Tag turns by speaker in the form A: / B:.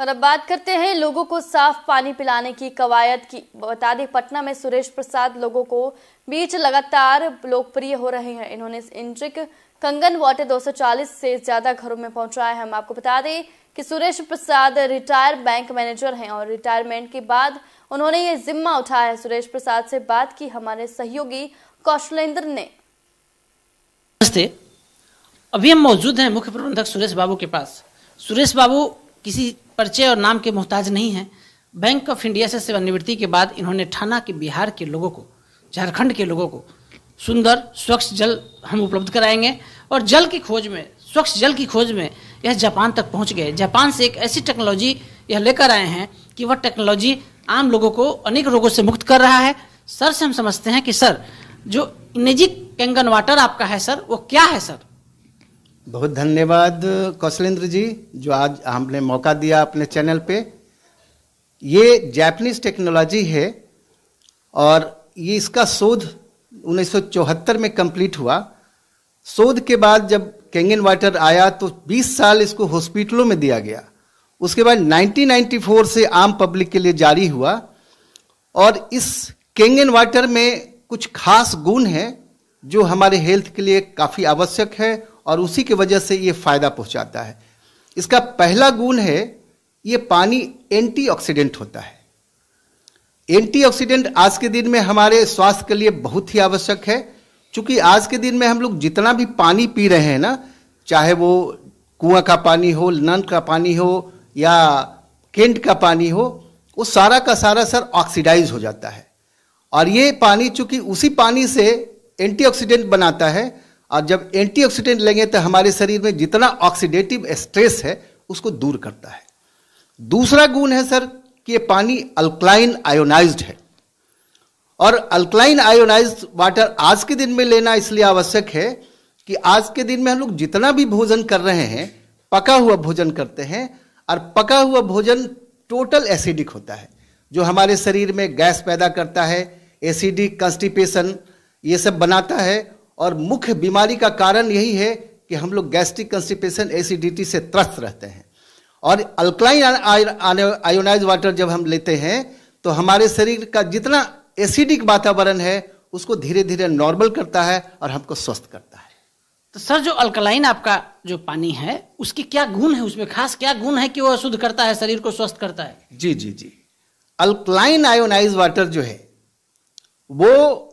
A: और अब बात करते हैं लोगों को साफ पानी पिलाने की कवायद की बता दें पटना में सुरेश प्रसाद लोगों को बीच लगातार लोकप्रिय हो रहे हैं इन्होंने इस इंट्रिक कंगन वाटर 240 से ज्यादा घरों में पहुंचाया है हम आपको बता दें कि Suresh Prasad retire bank manager हैं और रिटायरमेंट के बाद उन्होंने ये जिम्मा उठाया है सुरेश प्रसाद से बात की हमारे सहयोगी कौशलेंद्र ने
B: नमस्ते अभी हम मौजूद हैं मुख्य प्रबंधक सुरेश बाबू के पास सुरेश बाबू किसी परिचय और नाम के मोहताज नहीं हैं बैंक ऑफ इंडिया से सेवानिवृत्ति के बाद इन्होंने ठाना कि बिहार के लोगों को झारखंड के लोगों को सुंदर स्वच्छ जल हम उपलब्ध कराएंगे और जल की खोज में स्वच्छ जल की खोज में यह जापान तक पहुंच गए जापान से एक ऐसी टेक्नोलॉजी यह लेकर आए हैं कि वह टेक्नोलॉजी आम लोगों को अनेक रोगों से मुक्त कर रहा है सर से हम समझते हैं कि सर जो इनेजिक कैंगन वाटर आपका है सर वो क्या है सर
C: बहुत धन्यवाद कौशलेंद्र जी जो आज हमने मौका दिया अपने चैनल पे ये जैपनीज टेक्नोलॉजी है और ये इसका शोध 1974 में कंप्लीट हुआ शोध के बाद जब कैंगन वाटर आया तो 20 साल इसको हॉस्पिटलों में दिया गया उसके बाद 1994 से आम पब्लिक के लिए जारी हुआ और इस कैंगन वाटर में कुछ खास गुण हैं जो हमारे हेल्थ के लिए काफ़ी आवश्यक है और उसी की वजह से ये फायदा पहुंचाता है इसका पहला गुण है ये पानी एंटीऑक्सीडेंट होता है एंटीऑक्सीडेंट आज के दिन में हमारे स्वास्थ्य के लिए बहुत ही आवश्यक है क्योंकि आज के दिन में हम लोग जितना भी पानी पी रहे हैं ना चाहे वो कुआं का पानी हो नन का पानी हो या केंट का पानी हो वो सारा का सारा सर ऑक्सीडाइज हो जाता है और ये पानी चूंकि उसी पानी से एंटीऑक्सीडेंट बनाता है और जब एंटीऑक्सीडेंट लेंगे तो हमारे शरीर में जितना ऑक्सीडेटिव स्ट्रेस है उसको दूर करता है दूसरा गुण है सर कि ये पानी अल्कलाइन आयोनाइज्ड है और अल्कलाइन आयोनाइज वाटर आज के दिन में लेना इसलिए आवश्यक है कि आज के दिन में हम लोग जितना भी भोजन कर रहे हैं पका हुआ भोजन करते हैं और पका हुआ भोजन टोटल एसिडिक होता है जो हमारे शरीर में गैस पैदा करता है एसिडिक कंस्टिपेशन ये सब बनाता है और मुख्य बीमारी का कारण यही है कि हम लोग गैस्ट्रिक कंस्टिपेशन एसिडिटी से त्रस्त रहते हैं और अल्कलाइन आयोनाइज वाटर जब हम लेते हैं तो हमारे शरीर का जितना एसिडिक वातावरण है उसको धीरे धीरे नॉर्मल करता है और हमको स्वस्थ करता है
B: तो सर जो अल्कलाइन आपका जो पानी है उसके क्या गुण है उसमें खास क्या गुण है कि वो अशुद्ध करता है
C: शरीर को स्वस्थ करता है जी जी जी अल्कलाइन आयोनाइज वाटर जो है वो